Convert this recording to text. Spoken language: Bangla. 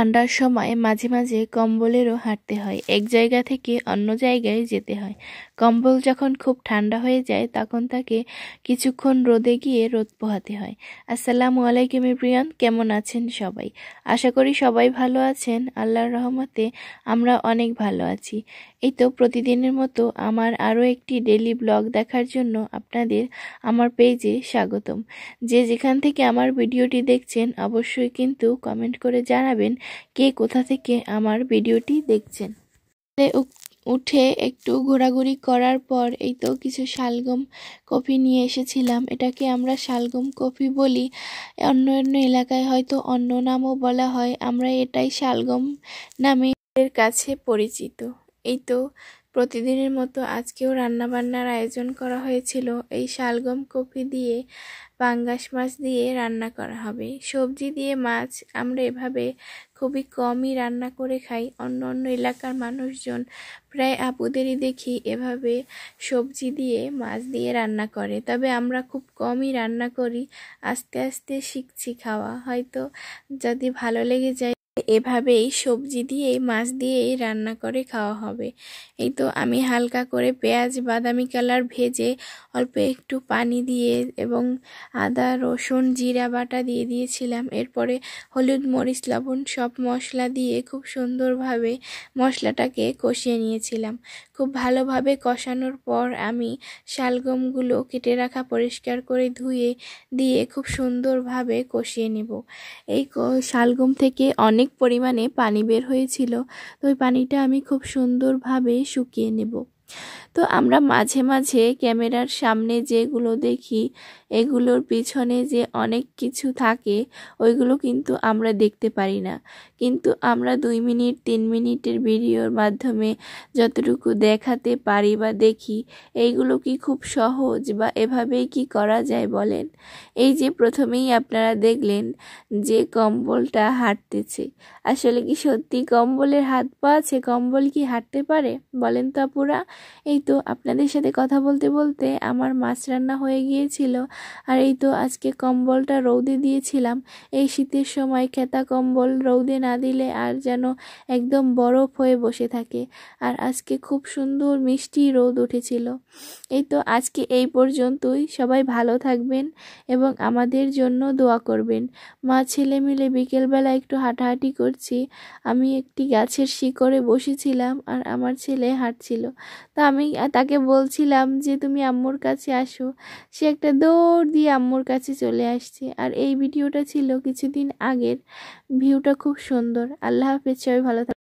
ঠান্ডার সময় মাঝে মাঝে কম্বলেরও হাঁটতে হয় এক জায়গা থেকে অন্য জায়গায় যেতে হয় কম্বল যখন খুব ঠান্ডা হয়ে যায় তখন তাকে কিছুক্ষণ রোদে গিয়ে রোদ পোহাতে হয় আসসালামু আলাইকুম ইব্রিয়ান কেমন আছেন সবাই আশা করি সবাই ভালো আছেন আল্লাহর রহমতে আমরা অনেক ভালো আছি এই তো প্রতিদিনের মতো আমার আরও একটি ডেলি ব্লগ দেখার জন্য আপনাদের আমার পেজে স্বাগতম যে যেখান থেকে আমার ভিডিওটি দেখছেন অবশ্যই কিন্তু কমেন্ট করে জানাবেন কে কোথা থেকে আমার ভিডিওটি দেখছেন উঠে একটু ঘোরাঘুরি করার পর এই তো কিছু শালগম কফি নিয়ে এসেছিলাম এটাকে আমরা শালগম কফি বলি অন্য অন্য এলাকায় হয়তো অন্য নামও বলা হয় আমরা এটাই শালগম নামে কাছে পরিচিত এই তো প্রতিদিনের মতো আজকেও রান্নাবান্নার আয়োজন করা হয়েছিল এই শালগম কপি দিয়ে পাঙ্গাস মাছ দিয়ে রান্না করা হবে সবজি দিয়ে মাছ আমরা এভাবে খুবই কমই রান্না করে খাই অন্য অন্য এলাকার মানুষজন প্রায় আপুদেরই দেখি এভাবে সবজি দিয়ে মাছ দিয়ে রান্না করে তবে আমরা খুব কমই রান্না করি আস্তে আস্তে শিখছি খাওয়া হয়তো যদি ভালো লেগে যায় এভাবেই সবজি দিয়েই মাছ দিয়েই রান্না করে খাওয়া হবে এই তো আমি হালকা করে পেঁয়াজ বাদামি কালার ভেজে অল্প একটু পানি দিয়ে এবং আদা রসুন জিরা বাটা দিয়ে দিয়েছিলাম এরপরে হলুদ মরিচ লবণ সব মশলা দিয়ে খুব সুন্দরভাবে মশলাটাকে কষিয়ে নিয়েছিলাম খুব ভালোভাবে কষানোর পর আমি শালগমগুলো কেটে রাখা পরিষ্কার করে ধুয়ে দিয়ে খুব সুন্দরভাবে কষিয়ে নেব এই শালগম থেকে অনেক অনেক পরিমাণে পানি বের হয়েছিল তো ওই পানিটা আমি খুব সুন্দরভাবে শুকিয়ে নেব তো আমরা মাঝে মাঝে ক্যামেরার সামনে যেগুলো দেখি এগুলোর পিছনে যে অনেক কিছু থাকে ওইগুলো কিন্তু আমরা দেখতে পারি না কিন্তু আমরা দুই মিনিট তিন মিনিটের ভিডিওর মাধ্যমে যতটুকু দেখাতে পারি বা দেখি এইগুলো কি খুব সহজ বা এভাবেই কি করা যায় বলেন এই যে প্রথমেই আপনারা দেখলেন যে কম্বলটা হাঁটতেছে আসলে কি সত্যি কম্বলের হাত পা আছে কম্বল কি হাঁটতে পারে বলেন তো আপুরা এই তো আপনাদের সাথে কথা বলতে বলতে আমার মাছ রান্না হয়ে গিয়েছিল আর এই তো আজকে কম্বলটা রৌদে দিয়েছিলাম এই শীতের সময় খেতা কম্বল রৌদে না দিলে আর যেন একদম বরফ হয়ে বসে থাকে আর আজকে খুব সুন্দর মিষ্টি রোদ উঠেছিল এই তো আজকে এই পর্যন্তই সবাই ভালো থাকবেন এবং আমাদের জন্য দোয়া করবেন মা ছেলে মিলে বিকেলবেলা একটু হাঁটাহাঁটি করছি আমি একটি গাছের শিকড়ে বসেছিলাম আর আমার ছেলে হাঁটছিল তা আমি তাকে বলছিলাম যে তুমি আম্মুর কাছে আসো সে একটা দৌড় দিয়ে আম্মুর কাছে চলে আসছে আর এই ভিডিওটা ছিল কিছুদিন আগের ভিউটা খুব সুন্দর আল্লাহ হাফেজ সবাই ভালো